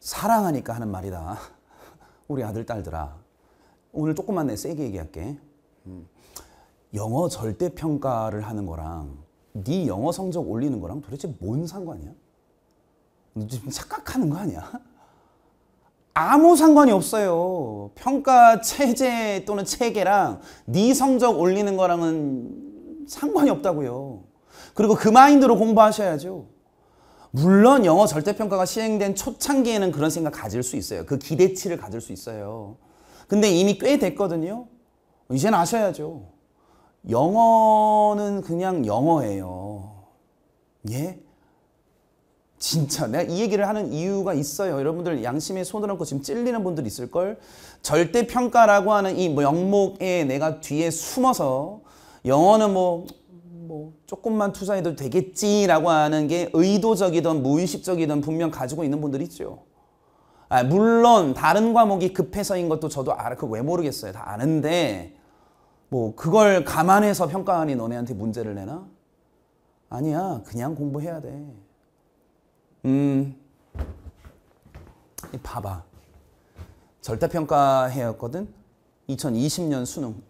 사랑하니까 하는 말이다. 우리 아들, 딸들아. 오늘 조금만 내 세게 얘기할게. 음. 영어 절대평가를 하는 거랑 네 영어 성적 올리는 거랑 도대체 뭔 상관이야? 너 지금 착각하는 거 아니야? 아무 상관이 없어요. 평가 체제 또는 체계랑 네 성적 올리는 거랑은 상관이 없다고요. 그리고 그 마인드로 공부하셔야죠. 물론 영어 절대평가가 시행된 초창기에는 그런 생각 가질 수 있어요. 그 기대치를 가질 수 있어요. 근데 이미 꽤 됐거든요. 이제는 아셔야죠. 영어는 그냥 영어예요. 예? 진짜 내가 이 얘기를 하는 이유가 있어요. 여러분들 양심에 손을 얹고 지금 찔리는 분들 있을걸? 절대평가라고 하는 이 명목에 내가 뒤에 숨어서 영어는 뭐 조금만 투자해도 되겠지라고 하는 게 의도적이든 무의식적이든 분명 가지고 있는 분들이 있죠. 아, 물론 다른 과목이 급해서인 것도 저도 알아. 그왜 모르겠어요. 다 아는데 뭐 그걸 감안해서 평가하니 너네한테 문제를 내나? 아니야. 그냥 공부해야 돼. 음. 봐봐. 절대평가 해였거든? 2020년 수능.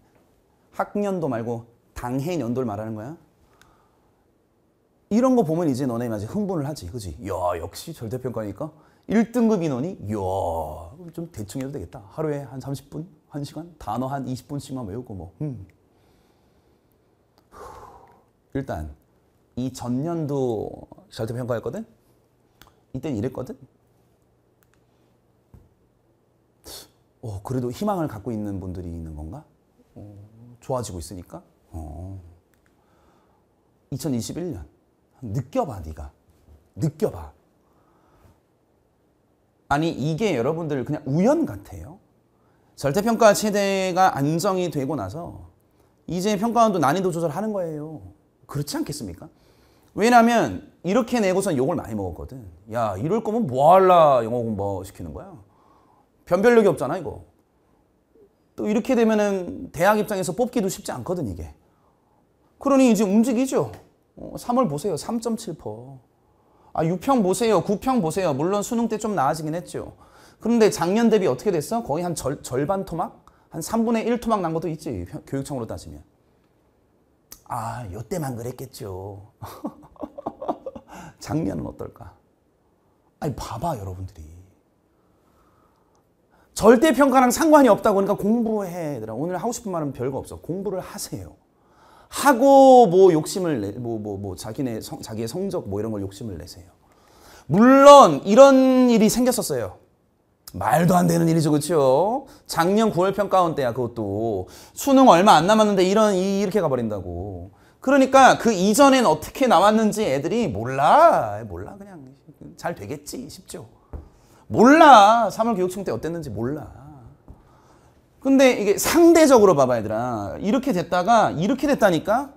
학년도 말고 당해 연도를 말하는 거야. 이런 거 보면 이제 너네 이제 흥분을 하지 그지 야 역시 절대평가니까 1등급 인원이 야좀 대충 해도 되겠다 하루에 한 30분 1시간 단어 한 20분씩만 외우고 뭐 음. 일단 이 전년도 절대평가였거든 이땐 이랬거든 어, 그래도 희망을 갖고 있는 분들이 있는 건가 어, 좋아지고 있으니까 어. 2021년 느껴봐 네가. 느껴봐. 아니 이게 여러분들 그냥 우연 같아요. 절대평가 체제가 안정이 되고 나서 이제 평가원도 난이도 조절하는 거예요. 그렇지 않겠습니까? 왜냐하면 이렇게 내고선 욕을 많이 먹었거든. 야 이럴 거면 뭐 할라 영어 공부 시키는 거야. 변별력이 없잖아 이거. 또 이렇게 되면은 대학 입장에서 뽑기도 쉽지 않거든 이게. 그러니 이제 움직이죠. 3월 어, 보세요. 3.7%. 아, 6평 보세요. 9평 보세요. 물론 수능 때 좀 나아지긴 했죠. 그런데 작년 대비 어떻게 됐어? 거의 한 절, 절반 토막? 한 3분의 1 토막 난 것도 있지. 교육청으로 따지면. 아, 요때만 그랬겠죠. 작년은 어떨까? 아니, 봐봐, 여러분들이. 절대평가랑 상관이 없다고 그니까 공부해. 얘들아. 오늘 하고 싶은 말은 별거 없어. 공부를 하세요. 하고 뭐 욕심을 내, 뭐, 뭐, 뭐 자기네 성, 자기의 성적 뭐 이런 걸 욕심을 내세요. 물론 이런 일이 생겼었어요. 말도 안 되는 일이죠, 그렇죠? 작년 9월 평가원 때야 그것도 수능 얼마 안 남았는데 이런 이, 이렇게 가버린다고. 그러니까 그 이전엔 어떻게 나왔는지 애들이 몰라, 몰라 그냥 잘 되겠지 싶죠. 몰라 3월 교육청 때 어땠는지 몰라. 근데 이게 상대적으로 봐봐 얘들아 이렇게 됐다가 이렇게 됐다니까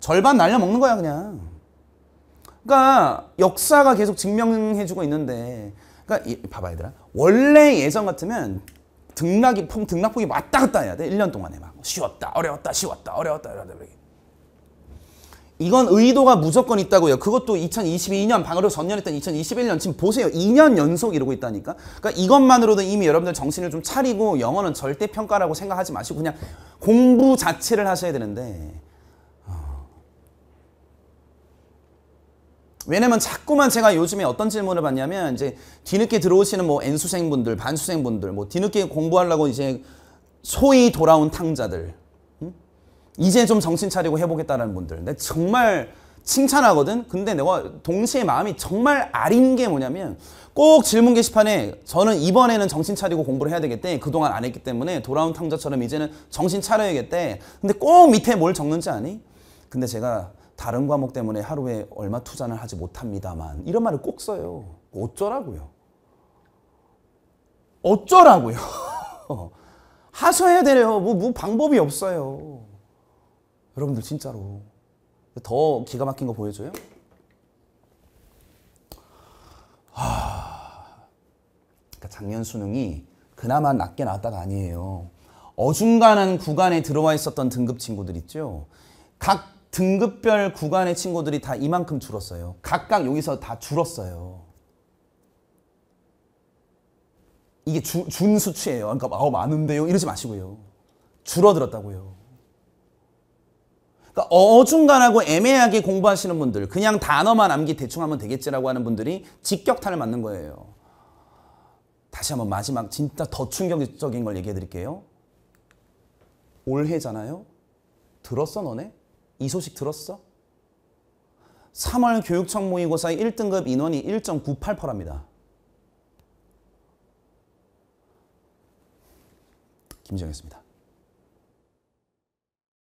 절반 날려먹는 거야 그냥 그러니까 역사가 계속 증명해주고 있는데 그러니까 이, 봐봐 얘들아 원래 예전 같으면 등락이, 등락폭이 왔다 갔다 해야 돼 1년 동안에 막 쉬웠다 어려웠다 쉬웠다 어려웠다 이러다 보니 게 이건 의도가 무조건 있다고요. 그것도 2022년 방으로 전년했던 2021년 지금 보세요. 2년 연속 이러고 있다니까. 그러니까 이것만으로도 이미 여러분들 정신을 좀 차리고 영어는 절대 평가라고 생각하지 마시고 그냥 공부 자체를 하셔야 되는데 어. 왜냐면 자꾸만 제가 요즘에 어떤 질문을 받냐면 이제 뒤늦게 들어오시는 뭐 N수생분들, 반수생분들 뭐 뒤늦게 공부하려고 이제 소위 돌아온 탕자들 이제 좀 정신 차리고 해보겠다는 분들 근데 정말 칭찬하거든 근데 내가 동시에 마음이 정말 아린 게 뭐냐면 꼭 질문 게시판에 저는 이번에는 정신 차리고 공부를 해야 되겠대 그동안 안 했기 때문에 돌아온 탕자처럼 이제는 정신 차려야겠대 근데 꼭 밑에 뭘 적는지 아니? 근데 제가 다른 과목 때문에 하루에 얼마 투자를 하지 못합니다만 이런 말을 꼭 써요 어쩌라고요 어쩌라고요 하셔야 되네요 뭐, 뭐 방법이 없어요 여러분들 진짜로 더 기가 막힌 거 보여줘요? 하... 그러니까 작년 수능이 그나마 낮게 나왔다가 아니에요. 어중간한 구간에 들어와 있었던 등급 친구들 있죠. 각 등급별 구간의 친구들이 다 이만큼 줄었어요. 각각 여기서 다 줄었어요. 이게 주, 준 수치예요. 그러니까 아우 많은데요. 이러지 마시고요. 줄어들었다고요. 그러니까 어중간하고 애매하게 공부하시는 분들 그냥 단어만 암기 대충 하면 되겠지라고 하는 분들이 직격탄을 맞는 거예요. 다시 한번 마지막 진짜 더 충격적인 걸 얘기해 드릴게요. 올해잖아요. 들었어 너네? 이 소식 들었어? 3월 교육청 모의고사 1등급 인원이 1.98%랍니다. 김정였습니다.